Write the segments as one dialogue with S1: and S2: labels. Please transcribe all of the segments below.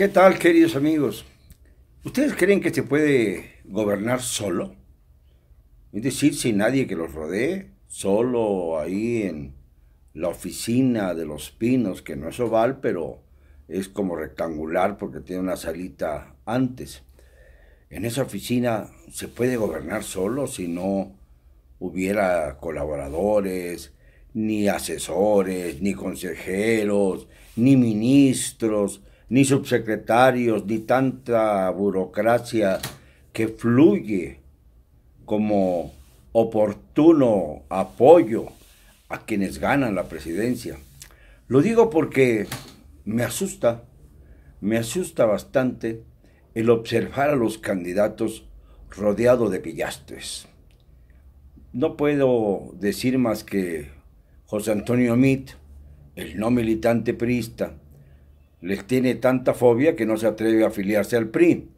S1: ¿Qué tal, queridos amigos? ¿Ustedes creen que se puede gobernar solo? Es decir, sin nadie que los rodee, solo ahí en la oficina de los pinos, que no es oval, pero es como rectangular porque tiene una salita antes. En esa oficina se puede gobernar solo si no hubiera colaboradores, ni asesores, ni consejeros, ni ministros, ni subsecretarios, ni tanta burocracia que fluye como oportuno apoyo a quienes ganan la presidencia. Lo digo porque me asusta, me asusta bastante el observar a los candidatos rodeados de pillastres. No puedo decir más que José Antonio Mit, el no militante priista, les tiene tanta fobia que no se atreve a afiliarse al PRI.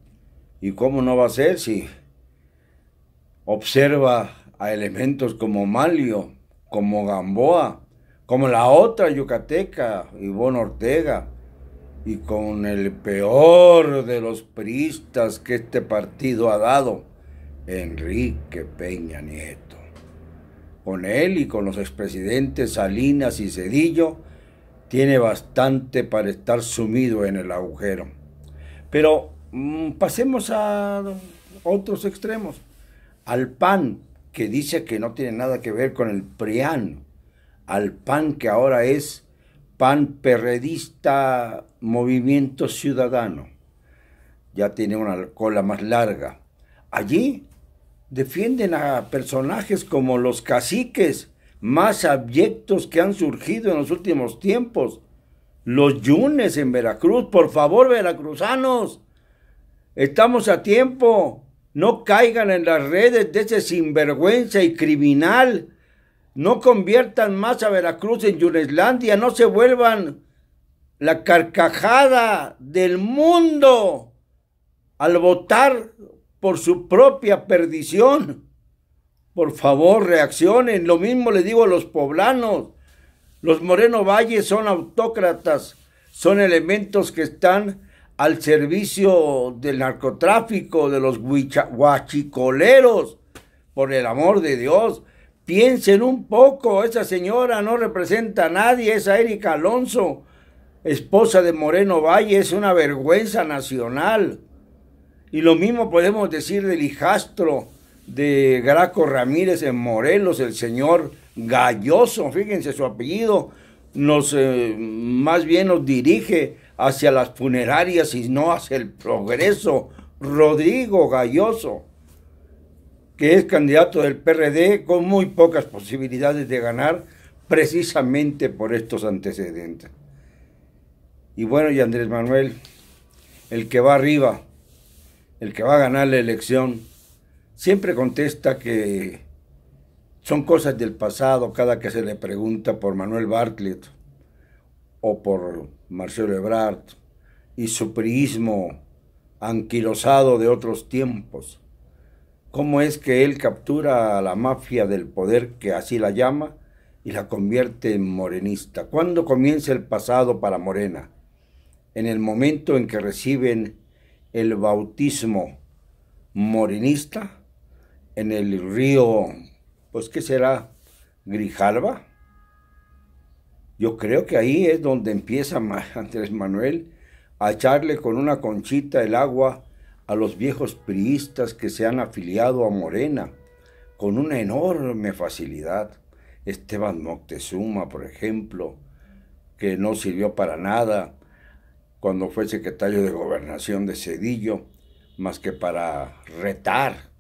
S1: ¿Y cómo no va a ser si observa a elementos como Malio, como Gamboa, como la otra yucateca, Ivonne Ortega, y con el peor de los priistas que este partido ha dado, Enrique Peña Nieto. Con él y con los expresidentes Salinas y Cedillo, tiene bastante para estar sumido en el agujero. Pero mm, pasemos a otros extremos. Al PAN, que dice que no tiene nada que ver con el PRIAN. Al PAN que ahora es PAN perredista Movimiento Ciudadano. Ya tiene una cola más larga. Allí defienden a personajes como los caciques más abyectos que han surgido en los últimos tiempos. Los yunes en Veracruz, por favor, veracruzanos, estamos a tiempo. No caigan en las redes de ese sinvergüenza y criminal. No conviertan más a Veracruz en Yuneslandia. No se vuelvan la carcajada del mundo al votar por su propia perdición. Por favor, reaccionen. Lo mismo le digo a los poblanos. Los Moreno Valles son autócratas, son elementos que están al servicio del narcotráfico, de los guachicoleros. Por el amor de Dios, piensen un poco. Esa señora no representa a nadie, esa Erika Alonso, esposa de Moreno Valle, es una vergüenza nacional. Y lo mismo podemos decir del hijastro de Graco Ramírez en Morelos, el señor Galloso, fíjense su apellido, nos eh, más bien nos dirige hacia las funerarias y no hacia el progreso. Rodrigo Galloso, que es candidato del PRD con muy pocas posibilidades de ganar precisamente por estos antecedentes. Y bueno, y Andrés Manuel, el que va arriba, el que va a ganar la elección, siempre contesta que son cosas del pasado cada que se le pregunta por Manuel Bartlett o por Marcelo Ebrard y su priismo anquilosado de otros tiempos. ¿Cómo es que él captura a la mafia del poder que así la llama y la convierte en morenista? ¿Cuándo comienza el pasado para Morena? En el momento en que reciben el bautismo morenista en el río, pues qué será, Grijalva. Yo creo que ahí es donde empieza Andrés Manuel a echarle con una conchita el agua a los viejos priistas que se han afiliado a Morena con una enorme facilidad. Esteban Moctezuma, por ejemplo, que no sirvió para nada cuando fue secretario de gobernación de Cedillo, más que para retar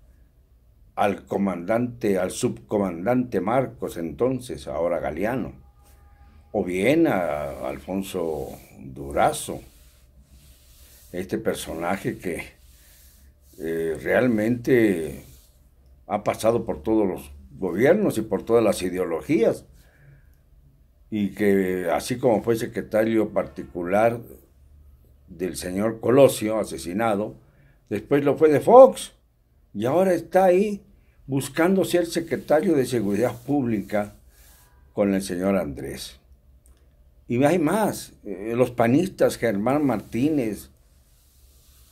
S1: al comandante, al subcomandante Marcos entonces, ahora Galeano, o bien a Alfonso Durazo, este personaje que eh, realmente ha pasado por todos los gobiernos y por todas las ideologías, y que así como fue secretario particular del señor Colosio, asesinado, después lo fue de Fox y ahora está ahí buscando ser secretario de Seguridad Pública con el señor Andrés. Y hay más, eh, los panistas, Germán Martínez,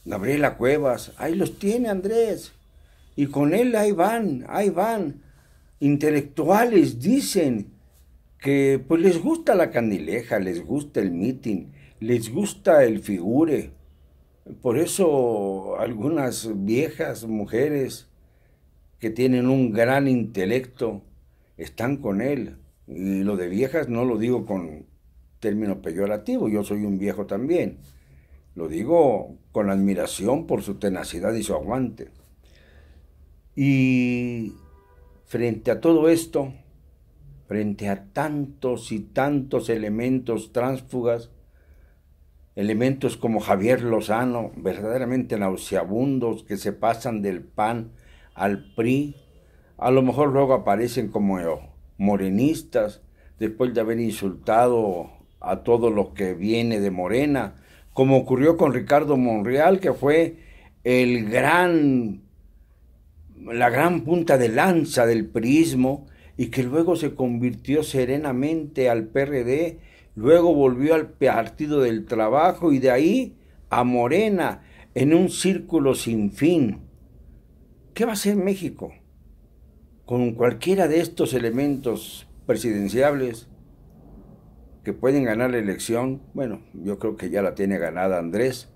S1: Gabriela Cuevas, ahí los tiene Andrés. Y con él ahí van, ahí van. Intelectuales dicen que pues les gusta la candileja, les gusta el mitin, les gusta el figure, por eso algunas viejas mujeres que tienen un gran intelecto están con él. Y lo de viejas no lo digo con término peyorativo, yo soy un viejo también. Lo digo con admiración por su tenacidad y su aguante. Y frente a todo esto, frente a tantos y tantos elementos tránsfugas, elementos como Javier Lozano, verdaderamente nauseabundos, que se pasan del PAN al PRI, a lo mejor luego aparecen como morenistas, después de haber insultado a todo lo que viene de Morena, como ocurrió con Ricardo Monreal, que fue el gran, la gran punta de lanza del priismo, y que luego se convirtió serenamente al PRD Luego volvió al Partido del Trabajo y de ahí a Morena en un círculo sin fin. ¿Qué va a hacer México con cualquiera de estos elementos presidenciables que pueden ganar la elección? Bueno, yo creo que ya la tiene ganada Andrés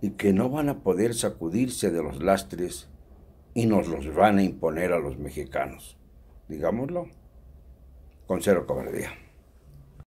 S1: y que no van a poder sacudirse de los lastres y nos los van a imponer a los mexicanos. Digámoslo con cero cobardía.